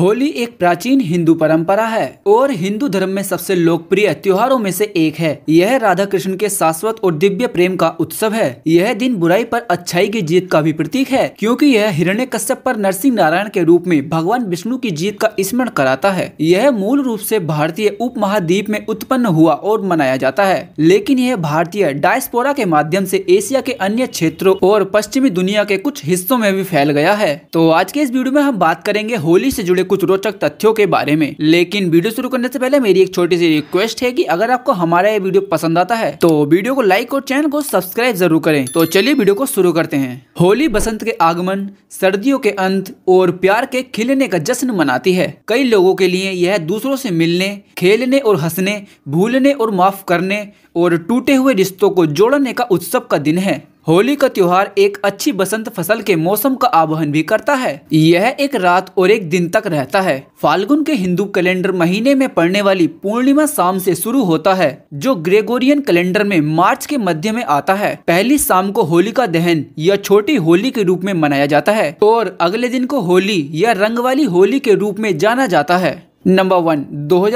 होली एक प्राचीन हिंदू परंपरा है और हिंदू धर्म में सबसे लोकप्रिय त्योहारों में से एक है यह राधा कृष्ण के शाश्वत और दिव्य प्रेम का उत्सव है यह दिन बुराई पर अच्छाई की जीत का भी प्रतीक है क्योंकि यह हिरण्य कश्यप पर नरसिंह नारायण के रूप में भगवान विष्णु की जीत का स्मरण कराता है यह मूल रूप से भारतीय उप महाद्वीप में उत्पन्न हुआ और मनाया जाता है लेकिन यह भारतीय डायस्पोरा के माध्यम से एशिया के अन्य क्षेत्रों और पश्चिमी दुनिया के कुछ हिस्सों में भी फैल गया है तो आज के इस वीडियो में हम बात करेंगे होली से जुड़े कुछ रोचक तथ्यों के बारे में लेकिन वीडियो शुरू करने से पहले मेरी एक छोटी सी रिक्वेस्ट है कि अगर आपको हमारा ये वीडियो पसंद आता है तो वीडियो को लाइक और चैनल को सब्सक्राइब जरूर करें तो चलिए वीडियो को शुरू करते हैं होली बसंत के आगमन सर्दियों के अंत और प्यार के खिलने का जश्न मनाती है कई लोगों के लिए यह दूसरों से मिलने खेलने और हंसने भूलने और माफ करने और टूटे हुए रिश्तों को जोड़ने का उत्सव का दिन है होली का त्योहार एक अच्छी बसंत फसल के मौसम का आवाहन भी करता है यह एक रात और एक दिन तक रहता है फाल्गुन के हिंदू कैलेंडर महीने में पड़ने वाली पूर्णिमा शाम से शुरू होता है जो ग्रेगोरियन कैलेंडर में मार्च के मध्य में आता है पहली शाम को होली का दहन या छोटी होली के रूप में मनाया जाता है और अगले दिन को होली या रंग वाली होली के रूप में जाना जाता है नंबर वन दो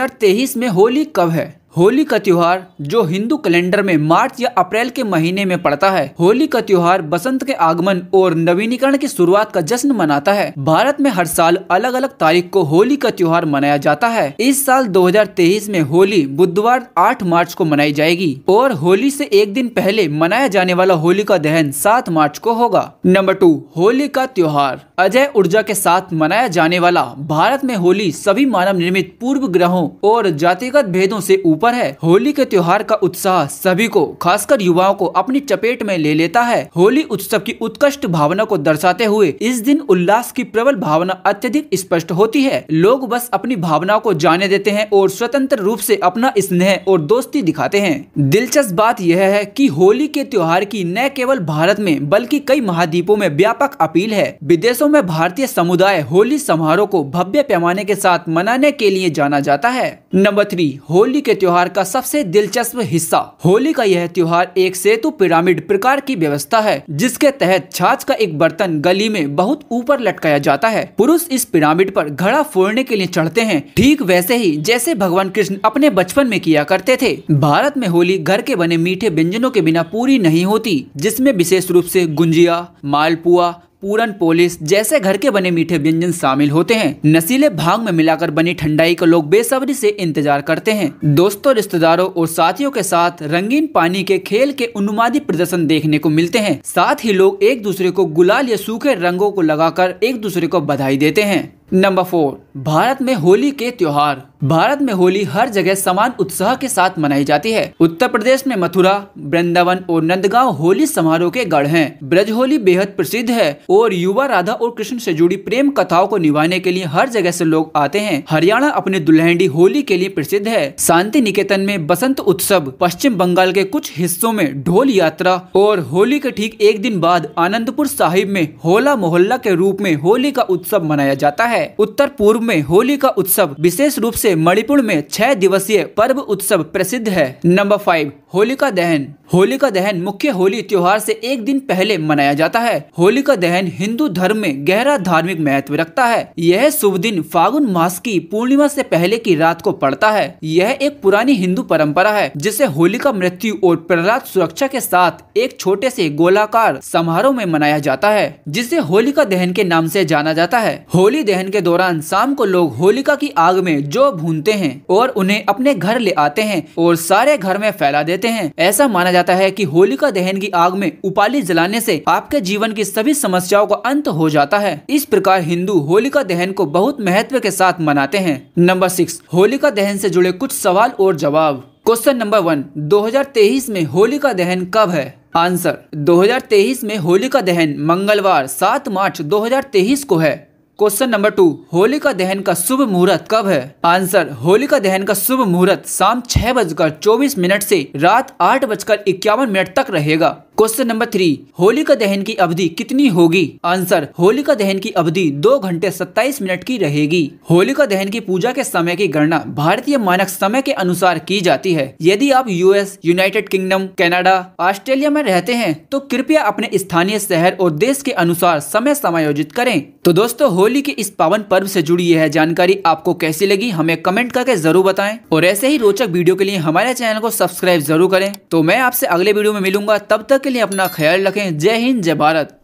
में होली कब है होली का त्यौहार जो हिंदू कैलेंडर में मार्च या अप्रैल के महीने में पड़ता है होली का त्यौहार बसंत के आगमन और नवीनीकरण की शुरुआत का जश्न मनाता है भारत में हर साल अलग अलग तारीख को होली का त्यौहार मनाया जाता है इस साल 2023 में होली बुधवार 8 मार्च को मनाई जाएगी और होली से एक दिन पहले मनाया जाने वाला होली का दहन सात मार्च को होगा नंबर टू होली का त्योहार अजय ऊर्जा के साथ मनाया जाने वाला भारत में होली सभी मानव निर्मित पूर्व ग्रहों और जातिगत भेदों ऐसी ऊपर है होली के त्योहार का उत्साह सभी को खासकर युवाओं को अपनी चपेट में ले लेता है होली उत्सव की उत्कृष्ट भावना को दर्शाते हुए इस दिन उल्लास की प्रबल भावना अत्यधिक स्पष्ट होती है लोग बस अपनी भावनाओं को जाने देते हैं और स्वतंत्र रूप से अपना स्नेह और दोस्ती दिखाते हैं दिलचस्प बात यह है कि होली के त्योहार की न केवल भारत में बल्कि कई महाद्वीपों में व्यापक अपील है विदेशों में भारतीय समुदाय होली समारोह को भव्य पैमाने के साथ मनाने के लिए जाना जाता है नंबर थ्री होली के त्योहार त्योहार का सबसे दिलचस्प हिस्सा होली का यह त्योहार एक सेतु पिरामिड प्रकार की व्यवस्था है जिसके तहत छाछ का एक बर्तन गली में बहुत ऊपर लटकाया जाता है पुरुष इस पिरामिड पर घड़ा फोड़ने के लिए चढ़ते हैं ठीक वैसे ही जैसे भगवान कृष्ण अपने बचपन में किया करते थे भारत में होली घर के बने मीठे व्यंजनों के बिना पूरी नहीं होती जिसमे विशेष रूप ऐसी गुंजिया मालपुआ पूरन पोलिस जैसे घर के बने मीठे व्यंजन शामिल होते हैं नशीले भाग में मिलाकर बनी ठंडाई का लोग बेसब्री से इंतजार करते हैं दोस्तों रिश्तेदारों और साथियों के साथ रंगीन पानी के खेल के उन्मादी प्रदर्शन देखने को मिलते हैं साथ ही लोग एक दूसरे को गुलाल या सूखे रंगों को लगाकर एक दूसरे को बधाई देते हैं नंबर फोर भारत में होली के त्योहार भारत में होली हर जगह समान उत्साह के साथ मनाई जाती है उत्तर प्रदेश में मथुरा वृंदावन और नंदगांव होली समारोह के गढ़ हैं। ब्रज होली बेहद प्रसिद्ध है और युवा राधा और कृष्ण से जुड़ी प्रेम कथाओं को निभाने के लिए हर जगह से लोग आते हैं हरियाणा अपने दुल्हेंडी होली के लिए प्रसिद्ध है शांति निकेतन में बसंत उत्सव पश्चिम बंगाल के कुछ हिस्सों में ढोल यात्रा और होली के ठीक एक दिन बाद आनंदपुर साहिब में होला मोहल्ला के रूप में होली का उत्सव मनाया जाता है है उत्तर पूर्व में होली का उत्सव विशेष रूप से मणिपुर में छह दिवसीय पर्व उत्सव प्रसिद्ध है नंबर फाइव होलिका दहन होलिका दहन मुख्य होली त्योहार से एक दिन पहले मनाया जाता है होलिका दहन हिंदू धर्म में गहरा धार्मिक महत्व रखता है यह शुभ दिन फागुन मास की पूर्णिमा से पहले की रात को पड़ता है यह एक पुरानी हिंदू परंपरा है जिसे होलिका मृत्यु और प्रहलाद सुरक्षा के साथ एक छोटे से गोलाकार समारोह में मनाया जाता है जिसे होलिका दहन के नाम से जाना जाता है होली दहन के दौरान शाम को लोग होलिका की आग में जो भूनते हैं और उन्हें अपने घर ले आते हैं और सारे घर में फैला देते देते हैं ऐसा माना जाता है कि होलिका दहन की आग में उपाली जलाने से आपके जीवन की सभी समस्याओं का अंत हो जाता है इस प्रकार हिंदू होलिका दहन को बहुत महत्व के साथ मनाते हैं नंबर सिक्स होलिका दहन से जुड़े कुछ सवाल और जवाब क्वेश्चन नंबर वन 2023 में होलिका दहन कब है आंसर 2023 में होलिका दहन मंगलवार 7 मार्च 2023 को है क्वेश्चन नंबर टू होलिका दहन का शुभ मुहूर्त कब है आंसर होलिका दहन का शुभ मुहूर्त शाम छह बजकर चौबीस मिनट से रात आठ बजकर इक्यावन मिनट तक रहेगा क्वेश्चन नंबर थ्री होलिका दहन की अवधि कितनी होगी आंसर होलिका दहन की अवधि दो घंटे सत्ताईस मिनट की रहेगी होलिका दहन की पूजा के समय की गणना भारतीय मानक समय के अनुसार की जाती है यदि आप US United Kingdom Canada Australia में रहते हैं तो कृपया अपने स्थानीय शहर और देश के अनुसार समय समायोजित करें तो दोस्तों होली के इस पावन पर्व से जुड़ी यह जानकारी आपको कैसी लगी हमें कमेंट करके जरूर बताएं और ऐसे ही रोचक वीडियो के लिए हमारे चैनल को सब्सक्राइब जरूर करें तो मैं आपसे अगले वीडियो में मिलूंगा तब तक लिए अपना ख्याल रखें जय हिंद जय भारत